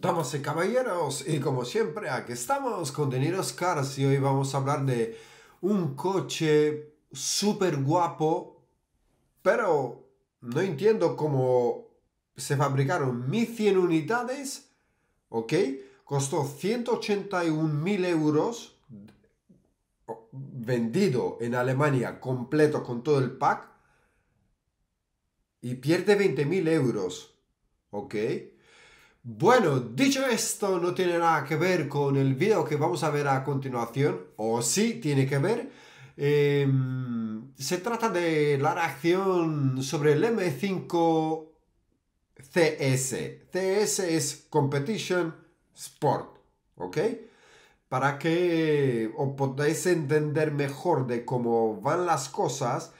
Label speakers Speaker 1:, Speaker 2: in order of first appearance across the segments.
Speaker 1: Damas caballeros, y como siempre, aquí estamos con Deniros Cars y hoy vamos a hablar de un coche súper guapo, pero no entiendo cómo se fabricaron 1100 unidades, ¿ok? Costó 181.000 euros, vendido en Alemania completo con todo el pack, y pierde 20.000 euros, ¿ok? Bueno, dicho esto, no tiene nada que ver con el video que vamos a ver a continuación, o sí tiene que ver. Em, se trata de la reacción sobre el M5 CS. CS es Competition Sport, ¿ok? Para que os podáis entender mejor de cómo van las cosas,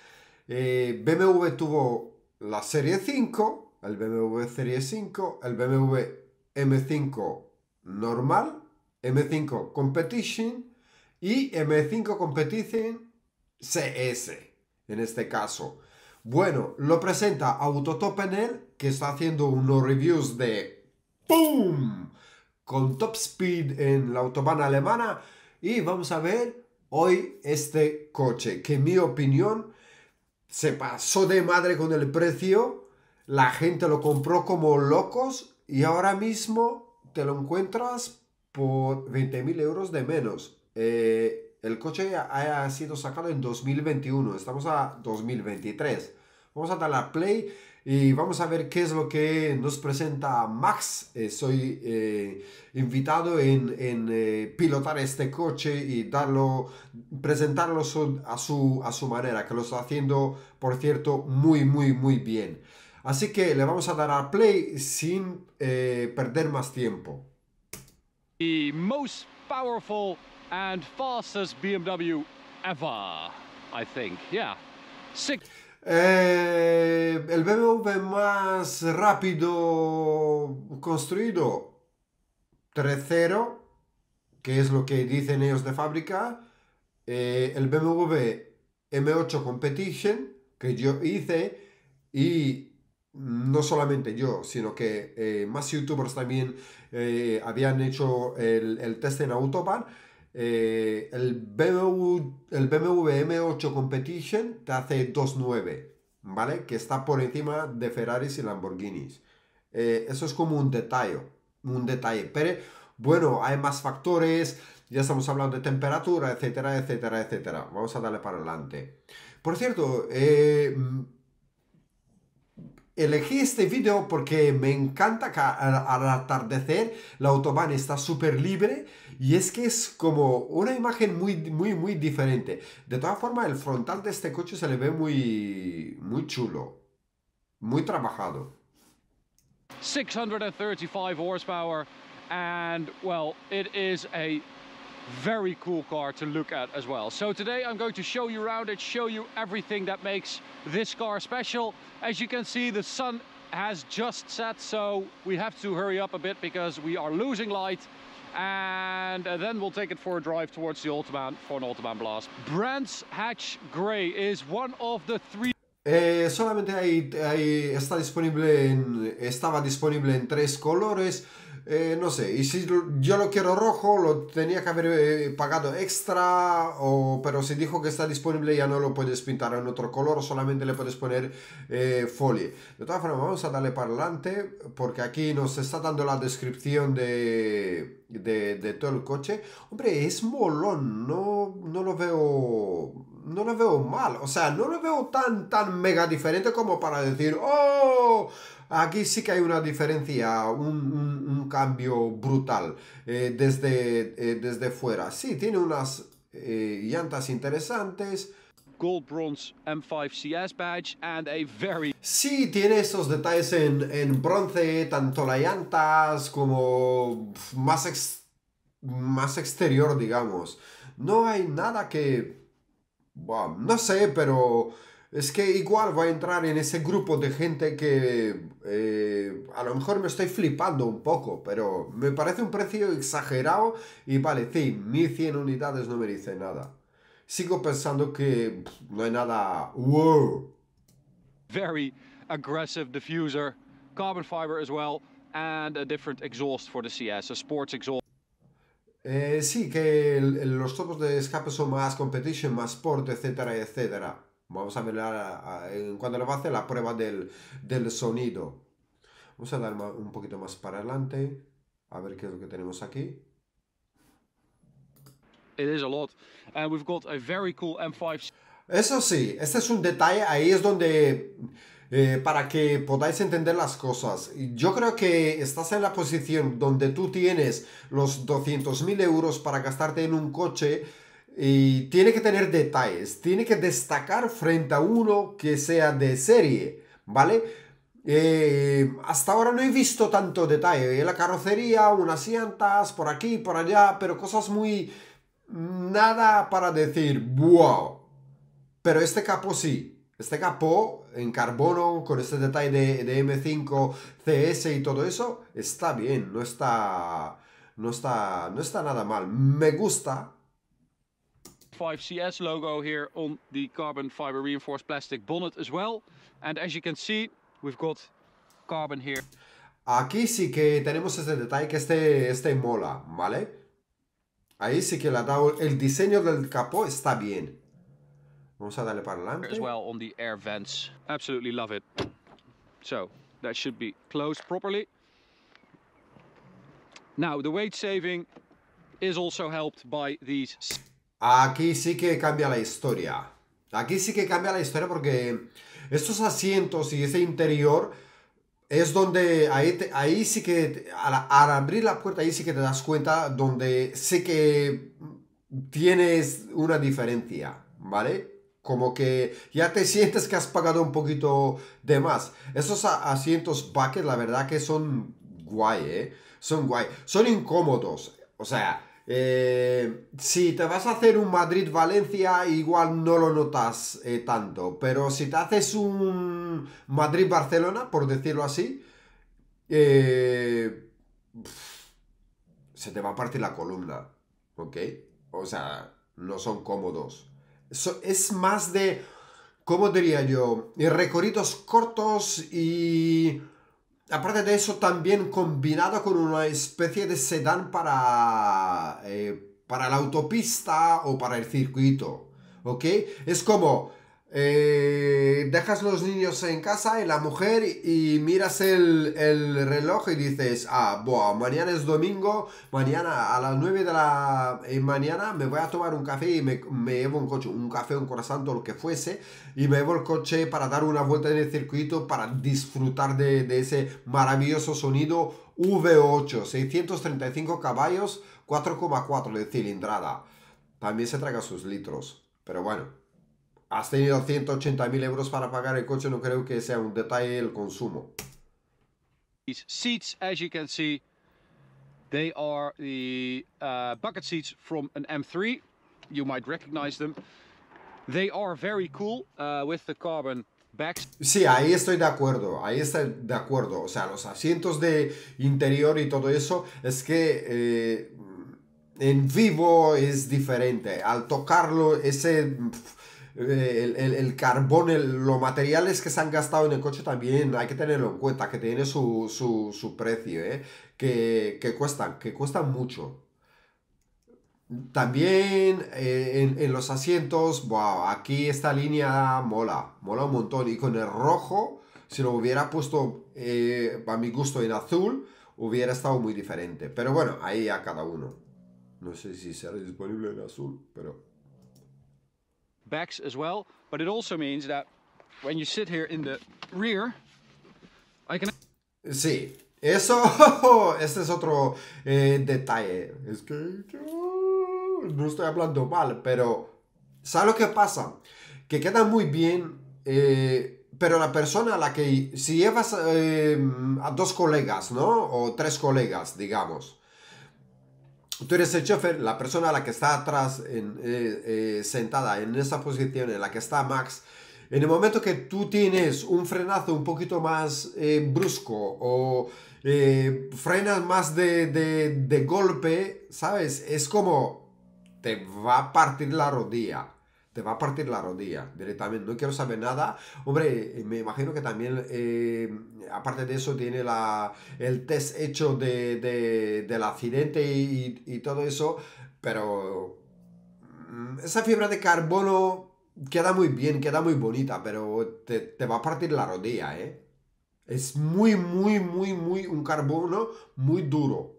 Speaker 1: eh, BMW tuvo la serie 5, el BMW Serie 5, el BMW M5 normal, M5 Competition y M5 Competition CS, en este caso. Bueno, lo presenta Autotopener, que está haciendo unos reviews de ¡Pum! con top speed en la autobahn alemana. Y vamos a ver hoy este coche, que en mi opinión se pasó de madre con el precio la gente lo compró como locos y ahora mismo te lo encuentras por 20.000 euros de menos. Eh, el coche ha sido sacado en 2021, estamos a 2023. Vamos a dar la play y vamos a ver qué es lo que nos presenta Max. Eh, soy eh, invitado en, pilotar este coche y darlo, presentarlo a, su, a su manera, que lo está haciendo, por cierto, muy, muy, muy bien. Así que le vamos a dar a play sin eh, perder más tiempo. el BMW más rápido construido, 3-0, que es lo que dicen ellos de fábrica. Eh, el BMW M8 Competition, que yo hice, y no solamente yo, sino que eh, más youtubers también eh, habían hecho el, test en Autobahn. Eh, el, BMW, el BMW M8 Competition te hace 2.9, ¿vale? Que está por encima de Ferraris y Lamborghinis. eso es como un detalle, un detalle. Pero bueno, hay más factores, ya estamos hablando de temperatura, etcétera, etcétera, etcétera. Vamos a darle para adelante. Por cierto, eh, elegí este video porque me encanta que al, atardecer la autobahn está súper libre y es que es como una imagen muy, muy, muy diferente. De todas formas, el frontal de este coche se le ve muy, muy chulo, muy trabajado.
Speaker 2: 635 horsepower and well, it is a very cool car to look at as well. So today I'm going to show you around and show you everything that makes this car special. As you can see, the sun has just set, so we have to hurry up a bit because we are losing light and uh, then we'll take it for a drive towards the Ultiman for an Ultiman Blast. Brands Hatch Grey is one of the three
Speaker 1: eh, solamente hay, está disponible en, estaba disponible en tres colores Eh, no sé, y si yo lo quiero rojo, lo tenía que haber eh, pagado extra, pero si dijo que está disponible ya no lo puedes pintar en otro color, solamente le puedes poner eh, folie. De todas formas, vamos a darle para adelante, porque aquí nos está dando la descripción de, de, todo el coche. Hombre, es molón, no, no lo veo no lo veo mal. O sea, no lo veo tan, tan mega diferente como para decir, oh, aquí sí que hay una diferencia, un, cambio brutal eh, desde, eh, desde fuera. Sí, tiene unas eh, llantas interesantes. Gold Bronze
Speaker 2: M5 CS badge and a very...
Speaker 1: Sí, tiene esos detalles en, bronce, tanto las llantas como más, más exterior, digamos. No hay nada que no sé, pero es que igual va a entrar en ese grupo de gente que eh, a lo mejor me estoy flipando un poco, pero me parece un precio exagerado y vale, sí, 1100 unidades no me dice nada. Sigo pensando que no hay nada... ¡Wow! Very
Speaker 2: aggressive diffuser, carbon fiber as well, and a different exhaust for the CS, a sports exhaust.
Speaker 1: Eh, sí, que los topos de escape son más competition, más sport, etcétera, etcétera. Vamos a ver cuando en va a hacer la prueba del, sonido. Vamos a dar un poquito más para adelante. A ver qué es lo que tenemos aquí. Eso sí, este es un detalle, ahí es donde eh, para que podáis entender las cosas. Yo creo que estás en la posición donde tú tienes los 200.000 euros para gastarte en un coche y tiene que tener detalles, tiene que destacar frente a uno que sea de serie, ¿vale? Eh, hasta ahora no he visto tanto detalle. ¿eh? La carrocería, unas llantas, por aquí, por allá, pero cosas muy... Nada para decir, wow. Pero este capo sí, este capó en carbono con este detalle de, de, M5 CS y todo eso está bien, no está, no está, no está nada mal. Me gusta.
Speaker 2: cs logo here on the carbon fiber reinforced plastic bonnet as well. And as you can see, we've got carbon here.
Speaker 1: Aquí sí que tenemos ese detalle que este, este mola, ¿vale? Ahí sí que le ha dado el diseño del capó está bien. Vamos a darle para adelante. Aquí sí que cambia la historia. Aquí sí que cambia la historia porque estos asientos y ese interior es donde ahí, sí que al, al, abrir la puerta ahí sí que te das cuenta donde sí que tienes una diferencia, ¿vale? como que ya te sientes que has pagado un poquito de más. Esos asientos bucket, la verdad que son guay, ¿eh? Son guay. Son incómodos. O sea, eh, si te vas a hacer un Madrid-Valencia, igual no lo notas eh, tanto. Pero si te haces un Madrid-Barcelona, por decirlo así, eh, se te va a partir la columna. ¿Ok? O sea, no son cómodos es más de, ¿cómo diría yo? Recorridos cortos y... Aparte de eso, también combinado con una especie de sedán para, eh, para la autopista o para el circuito. ¿Ok? Es como eh, dejas los niños en casa y la mujer y miras el, reloj y dices, ah, mañana es domingo, mañana a las 9 de la eh, mañana me voy a tomar un café y me, llevo un coche, un café, un corazón, o lo que fuese, y me llevo el coche para dar una vuelta en el circuito para disfrutar de, de ese maravilloso sonido V8, 635 caballos, 4,4 de cilindrada. También se traga sus litros, pero bueno has tenido 180.000 euros para pagar el coche, no creo que sea un detalle el consumo.
Speaker 2: seats, as you can see, they are the uh, bucket seats from an M3. You might recognize them. They are very cool uh, with the carbon Sí, ahí estoy
Speaker 1: de acuerdo, ahí estoy de acuerdo. O sea, los asientos de interior y todo eso es que eh, en vivo es diferente. Al tocarlo, ese el, carbón, los materiales que se han gastado en el coche también hay que tenerlo en cuenta, que tiene su, precio, ¿eh? que, que cuestan, que cuestan mucho. También eh, en, los asientos, aquí esta línea mola, mola un montón. Y con el rojo, si lo hubiera puesto eh, a mi gusto en azul, hubiera estado muy diferente. Pero bueno, ahí a cada uno. No sé si será disponible en azul, pero Sí, eso, este es otro eh, detalle. Es que no estoy hablando mal, pero ¿sabes lo que pasa? Que queda muy bien, eh, pero la persona a la que, si llevas eh, a dos colegas, ¿no? O tres colegas, digamos, tú eres el chofer, la persona a la que está atrás eh, eh, sentada en esa posición en la que está Max, en el momento que tú tienes un frenazo un poquito más eh, brusco o frenas más de, de, de golpe, ¿sabes? Es como te va a partir la rodilla te va a partir la rodilla directamente. No quiero saber nada. Hombre, eh, me imagino que también, eh, aparte de eso, tiene la, el test hecho del accidente y, todo eso. Pero mm, esa fibra de carbono queda muy bien, queda muy bonita, pero te, te va a partir la rodilla, ¿eh? Es muy, muy, muy, muy un carbono muy duro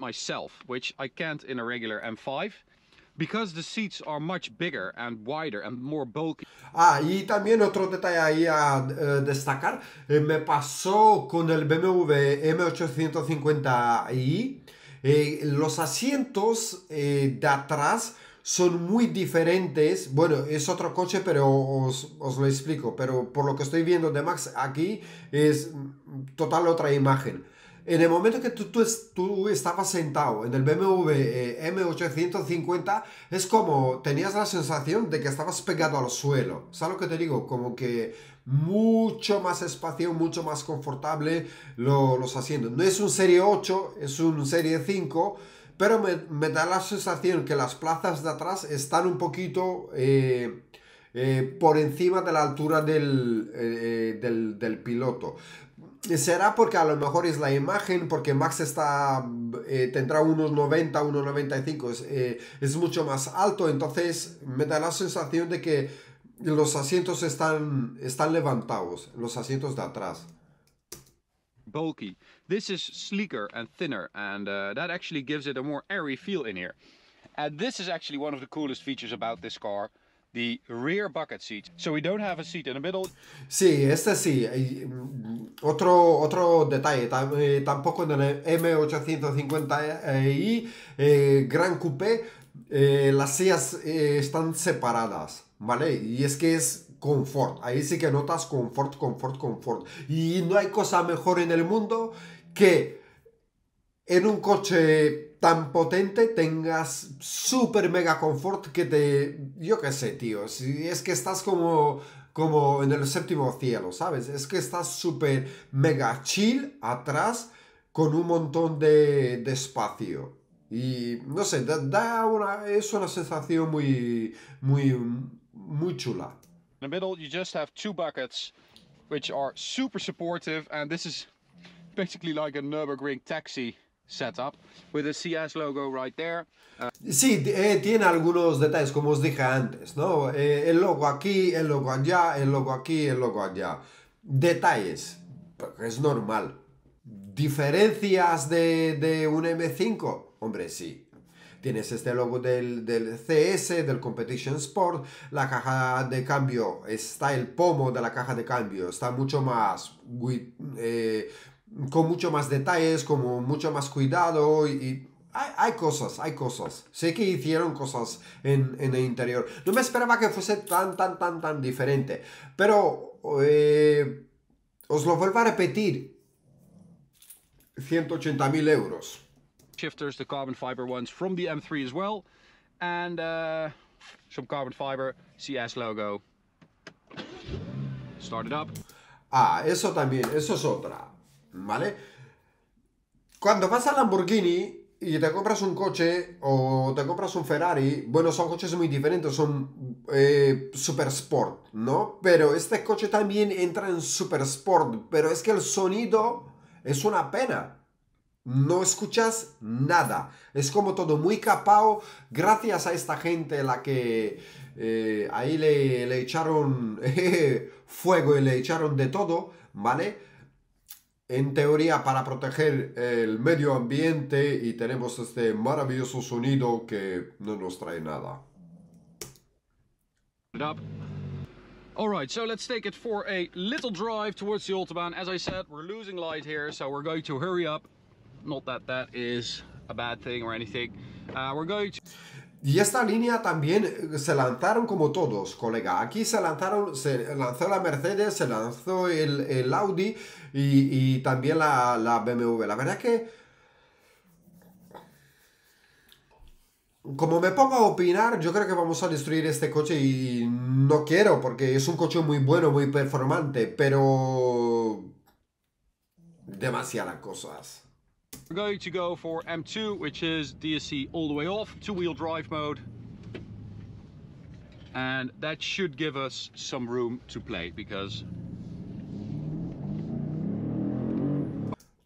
Speaker 2: myself, Because bigger
Speaker 1: Ah, y también otro detalle ahí a eh, destacar, eh, me pasó con el BMW M850i, eh, los asientos de atrás son muy diferentes. Bueno, es otro coche, pero os, lo explico. Pero por lo que estoy viendo de Max aquí, es mm, total otra imagen. En el momento que tú, estabas sentado en el BMW eh, M850, es como tenías la sensación de que estabas pegado al suelo. ¿Sabes lo que te digo? Como que mucho más espacio, mucho más confortable los asientos. No es un Serie 8, es un Serie 5 pero me, da la sensación que las plazas de atrás están un poquito eh, eh, por encima de la altura del, piloto será porque a lo mejor es la imagen, porque Max está eh, tendrá unos 90, 195 eh, es, mucho más alto, entonces me da la sensación de que los asientos están, están levantados, los asientos de atrás.
Speaker 2: Bulky. This is sleeker and thinner, and uh, that actually gives it a more airy feel in here. And this is actually one of the coolest features about this car the rear bucket seat. So
Speaker 1: we don't have a seat in the middle. Sí, este sí. Mm, otro, otro detalle, eh, tampoco en el M850i eh, eh, Gran Coupé las sillas están separadas, ¿vale? Y es que es confort, ahí sí que notas confort, confort, confort. Y no hay cosa mejor en el mundo que en un coche tan potente, tengas super mega confort que te... Yo qué sé, tío. es que estás como como en el séptimo cielo, ¿sabes? Es que estás super mega chill atrás con un montón de, de espacio. Y no sé, da, una, es una sensación muy, muy, muy chula. In
Speaker 2: the middle, you just have two buckets, which are super supportive, and this is basically like a Nürburgring taxi setup with the CS logo right there.
Speaker 1: Sí, eh, tiene algunos detalles como os dije antes, ¿no? Eh, el logo aquí, el logo allá, el logo aquí, el logo allá. Detalles, es normal. ¿Diferencias de, un M5? Hombre, sí, Tienes este logo del, CS, del Competition Sport. La caja de cambio está el pomo de la caja de cambio. Está mucho más eh, con mucho más detalles, como mucho más cuidado y, hay, hay, cosas, hay cosas. Sé que hicieron cosas en, en, el interior. No me esperaba que fuese tan, tan, tan, tan diferente. Pero eh, os lo vuelvo a repetir. 180.000 euros.
Speaker 2: Shifters, carbon fiber ones from the M3 as well. And uh, some carbon fiber CS logo.
Speaker 1: up. Ah, eso también, eso es otra. ¿Vale? Cuando vas a Lamborghini y te compras un coche o te compras un Ferrari, bueno, son coches muy diferentes, son eh, super sport, ¿no? Pero este coche también entra en super sport, pero es que el sonido es una pena. No escuchas nada. Es como todo muy capao. Gracias a esta gente la que eh, ahí le, echaron fuego y le echaron de todo, ¿vale? en teoría para proteger el medio ambiente y tenemos este maravilloso sonido que no nos trae nada.
Speaker 2: right, so let's take it for a little drive towards the Autobahn. As I said, we're losing light here, so we're going to hurry up. Not that that is a bad thing or anything. Uh, we're going
Speaker 1: to... Y esta línea también eh, se lanzaron como todos, colega. Aquí se lanzaron, se lanzó la Mercedes, se lanzó el, el Audi, y, y también la, la, BMW. La verdad es que, como me pongo a opinar, yo creo que vamos a destruir este coche y no quiero, porque es un coche muy bueno, muy performante, pero demasiadas cosas.
Speaker 2: We're going to go for M2, which is DSC all the way off, two-wheel drive mode. And that should give us some room to play, because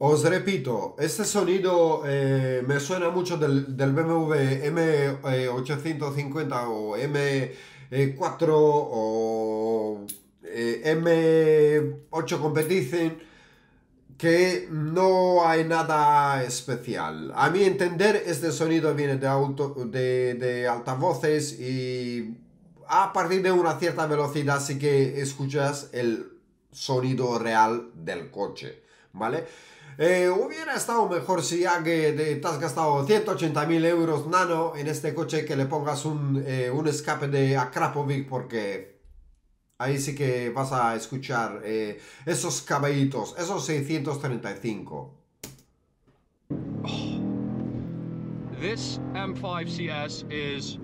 Speaker 1: Os repito, este sonido eh, me suena mucho del, del BMW M850 eh, o M4 eh, o M8 Competition, que no hay nada especial. A mi entender, este sonido viene de, auto, de, de altavoces y a partir de una cierta velocidad sí que escuchas el sonido real del coche. ¿vale? Eh, hubiera estado mejor si ya que eh, te has gastado 180 euros nano en este coche que le pongas eh, un, escape de Akrapovic porque ahí sí que vas a escuchar esos caballitos, esos 635.
Speaker 2: This M5 CS is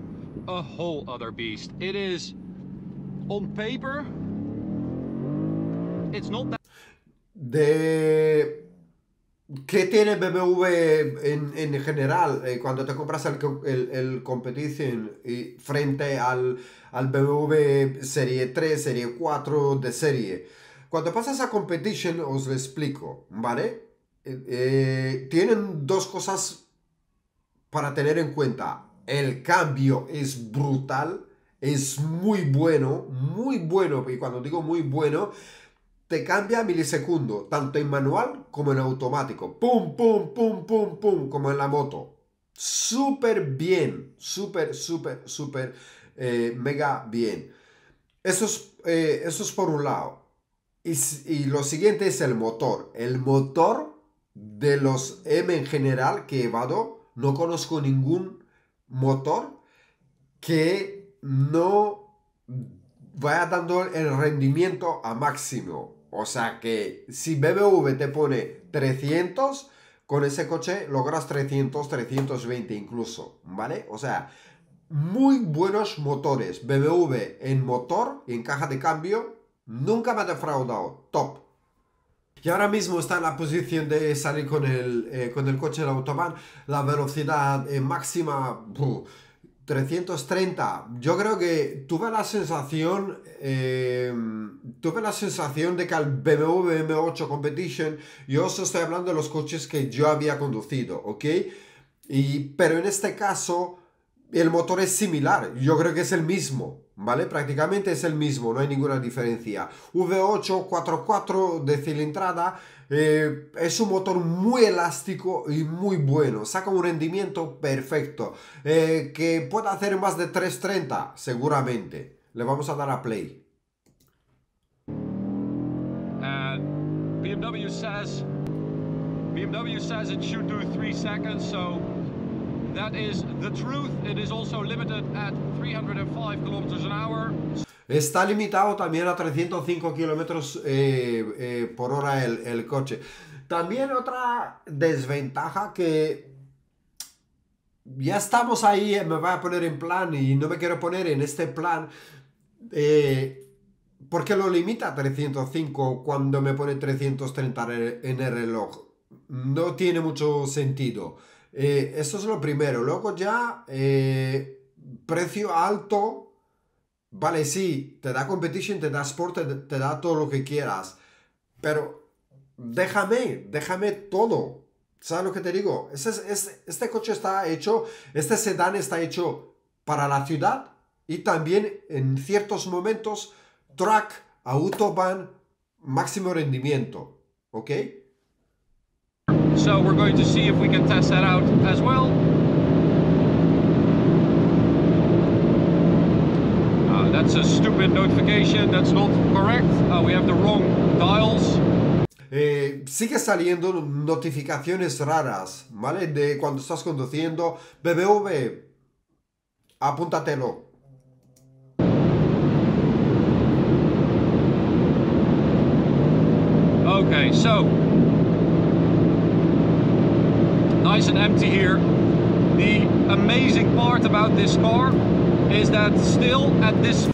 Speaker 2: a whole other beast. It is on paper.
Speaker 1: It's not that de qué tiene BMW en, general eh, cuando te compras el, el, Competition y frente al, al BMW Serie 3, Serie 4 de serie. Cuando pasas a Competition, os lo explico, ¿vale? Eh, eh, tienen dos cosas para tener en cuenta. El cambio es brutal, es muy bueno, muy bueno. Y cuando digo muy bueno, te cambia milisegundo, tanto en manual como en automático. Pum, pum, pum, pum, pum, como en la moto. Súper bien, súper, súper, súper, eh, mega bien. Eso es, eh, eso es, por un lado. Y, y lo siguiente es el motor. El motor de los M en general que he llevado, no conozco ningún motor que no vaya dando el rendimiento a máximo. O sea que si BBV te pone 300, con ese coche logras 300, 320 incluso, ¿vale? O sea, muy buenos motores. BBV en motor y en caja de cambio nunca me ha defraudado. Top. Y ahora mismo está en la posición de salir con el, eh, con el coche en autobahn. La velocidad eh, máxima... 330. Yo creo que tuve la sensación. Eh, tuve la sensación de que al BMW M8 Competition. Yo os estoy hablando de los coches que yo había conducido, ¿ok? Y, pero en este caso, el motor es similar. Yo creo que es el mismo, ¿vale? Prácticamente es el mismo, no hay ninguna diferencia. V8 4.4 de cilindrada. Eh, es un motor muy elástico y muy bueno. Saca un rendimiento perfecto. Eh, que pueda hacer más de 330, seguramente. Le vamos a dar a play.
Speaker 2: Uh, BMW says BMW says it should do three seconds, so that is the truth. It is also limited at 305 kilometers an hour.
Speaker 1: Está limitado también a 305 kilómetros eh, eh, por hora el, coche. También otra desventaja que ya estamos ahí, eh, me voy a poner en plan y no me quiero poner en este plan. porque lo limita a 305 cuando me pone 330 en el reloj. No tiene mucho sentido. eso es lo primero. Luego ya, precio alto Vale, sí, te da competición, te da sport, te, da todo lo que quieras. Pero déjame, déjame todo. ¿Sabes lo que te digo? Este, este, este coche está hecho, este sedán está hecho para la ciudad y también en ciertos momentos track, autobahn, máximo rendimiento. ¿Ok? So we're going to see if we can test that out as well.
Speaker 2: That's a stupid notification. That's not
Speaker 1: correct. Uh, we have the wrong dials. Eh, sigue saliendo notificaciones raras, ¿vale? De cuando estás conduciendo. BBV, apúntatelo. Okay, so
Speaker 2: nice and empty here. The amazing part about this car
Speaker 1: is that still at this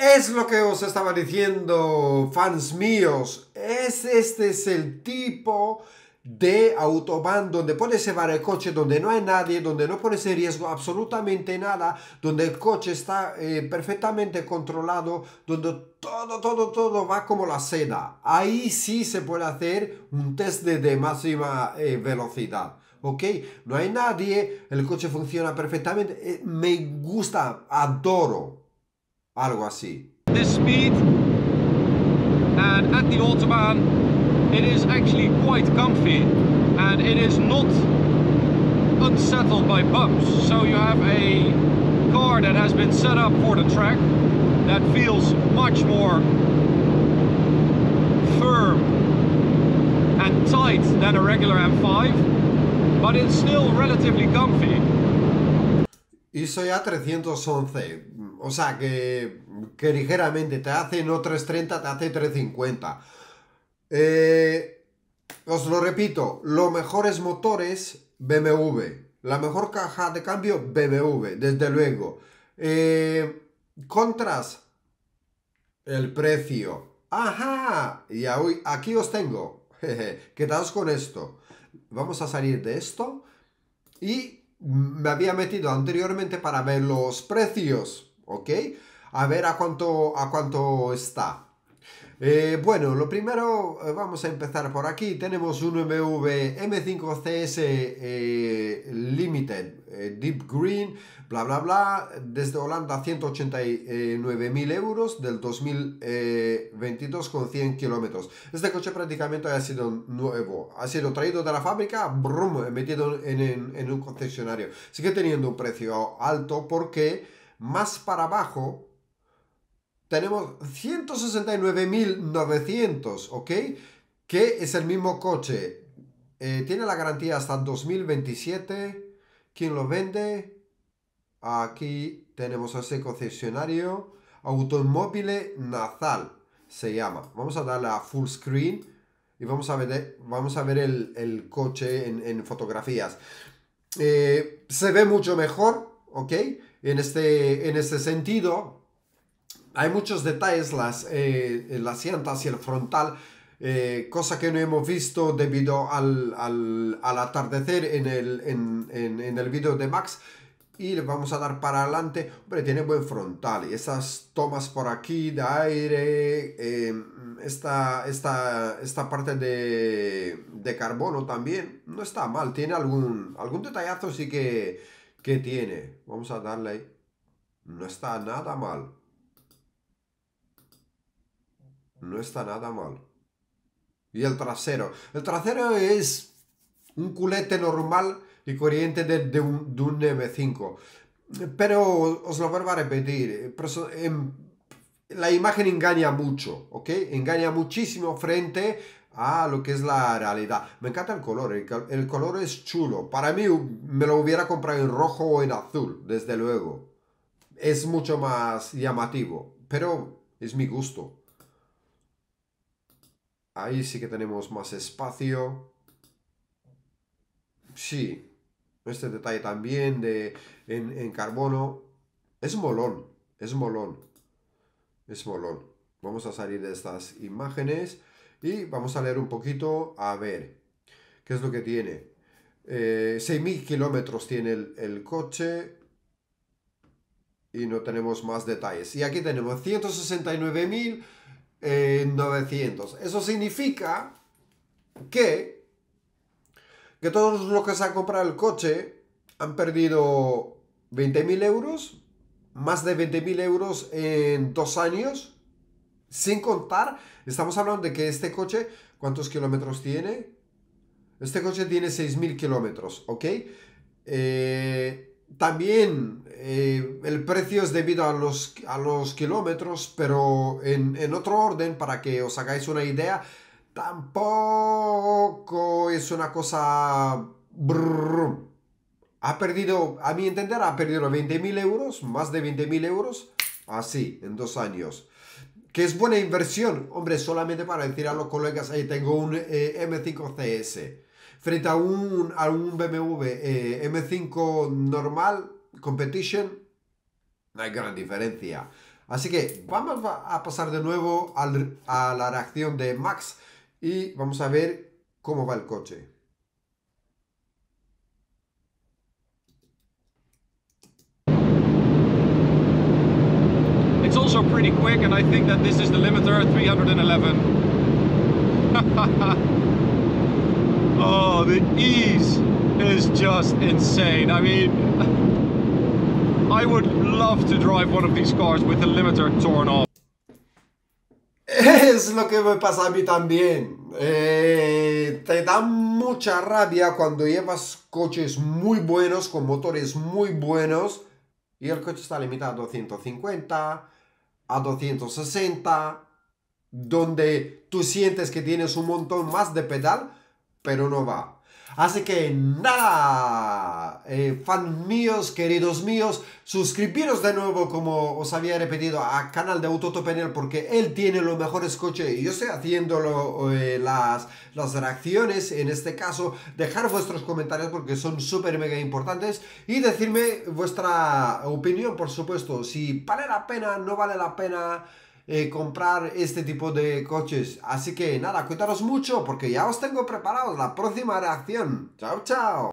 Speaker 1: Es lo que os estaba diciendo, fans míos. Es, este es el tipo de autobahn donde puedes llevar el coche donde no hay nadie, donde no pones en riesgo absolutamente nada, donde el coche está eh, perfectamente controlado, donde todo, todo, todo va como la seda. Ahí sí se puede hacer un test de, máxima eh, velocidad. ¿ok? No hay nadie, el coche funciona perfectamente. Eh, me gusta, adoro, algo así. This speed and at the autobahn it is actually quite comfy
Speaker 2: and it is not unsettled by bumps. So you have a car that has been set up for the track that feels much more firm and tight than a
Speaker 1: regular M5, but it's still relatively comfy. Y A311, o sea, que, ligeramente te hace no 3.30, te hace 3.50. Eh, os lo repito, los mejores motores BMW, la mejor caja de cambio BMW, desde luego. Eh, contras, el precio. Ajá, y aquí os tengo. quedaos con esto. Vamos a salir de esto y me había metido anteriormente para ver los precios. ¿ok? A ver a cuánto, a cuánto está. Eh, bueno, lo primero, eh, vamos a empezar por aquí. Tenemos un MV M5CS eh, Limited, Deep Green, bla, bla, bla, desde Holanda 189.000 euros, del 2022 con 100 kilómetros. Este coche prácticamente ha sido nuevo, ha sido traído de la fábrica, brum, metido en, en un concesionario. Sigue teniendo un precio alto porque más para abajo, tenemos 169.900, ¿ok? Que es el mismo coche. Eh, tiene la garantía hasta 2027. ¿Quién lo vende? Aquí tenemos a ese concesionario. Automóvil Nazal se llama. Vamos a darle a full screen y vamos a ver, vamos a ver el, coche en, fotografías. Eh, se ve mucho mejor, ¿ok? En este, en este sentido, hay muchos detalles las, eh, las y el frontal, eh, cosa que no hemos visto debido al, al, al atardecer en el, en, en, el vídeo de Max. Y le vamos a dar para adelante. Hombre, tiene buen frontal. Y esas tomas por aquí de aire. Em, esta, esta, esta, parte de, de, carbono también. No está mal. Tiene algún, algún detallazo sí que ¿Qué tiene? Vamos a darle ahí. No está nada mal. No está nada mal. Y el trasero. El trasero es un culete normal y corriente de, un, de M5. Pero os lo vuelvo a repetir. Em, la imagen engaña mucho, ¿ok? Engaña muchísimo frente Ah, lo que es la realidad. Me encanta el color, el, color es chulo. Para mí um, me lo hubiera comprado en rojo o en azul, desde luego. Es mucho más llamativo, pero es mi gusto. Ahí sí que tenemos más espacio. Sí, este detalle también de en, en carbono. Es molón, es molón, es molón. Vamos a salir de estas imágenes. Y vamos a leer un poquito, a ver, ¿qué es lo que tiene? 6.000 eh, kilómetros tiene el, coche, y no tenemos más detalles. Y aquí tenemos 169.900. Eh, Eso significa que, que todos los que se han comprado el coche han perdido 20.000 euros, más de 20.000 euros en dos años. Sin contar, estamos hablando de que este coche, ¿cuántos kilómetros tiene? Este coche tiene 6.000 kilómetros, ¿ok? Eh, también eh, el precio es debido a los, a los kilómetros, pero en, otro orden, para que os hagáis una idea, tampoco es una cosa... Ha perdido, a mi entender, ha perdido 20.000 euros, más de 20.000 euros, así, en dos años que es buena inversión, hombre, solamente para decir a los colegas, ahí tengo un eh, M5CS, frente a un, BMW eh, M5 normal, Competition, no hay gran diferencia. Así que vamos a pasar de nuevo a la reacción de Max y vamos a ver cómo va el coche.
Speaker 2: It's also pretty quick and I think that this is the limiter at 311. oh, the ease is just insane. I mean,
Speaker 1: I would love to drive one of these cars with the limiter torn off. Es lo que me pasa a mí también. Eh, te da mucha rabia cuando llevas coches muy buenos, con motores muy buenos, y el coche está limitado a 150, a 260, donde tú sientes que tienes un montón más de pedal, pero no va. Así que nada, eh, fan míos, queridos míos, suscribiros de nuevo como os había repetido a canal de Autotopenel porque él tiene los mejores coches y yo estoy haciéndolo eh, las, las reacciones en este caso. Dejar vuestros comentarios porque son súper mega importantes y decirme vuestra opinión, por supuesto, si vale la pena, no vale la pena. Eh, comprar este tipo de coches. Así que nada, cuidaros mucho porque ya os tengo preparados la próxima reacción. Chao, chao.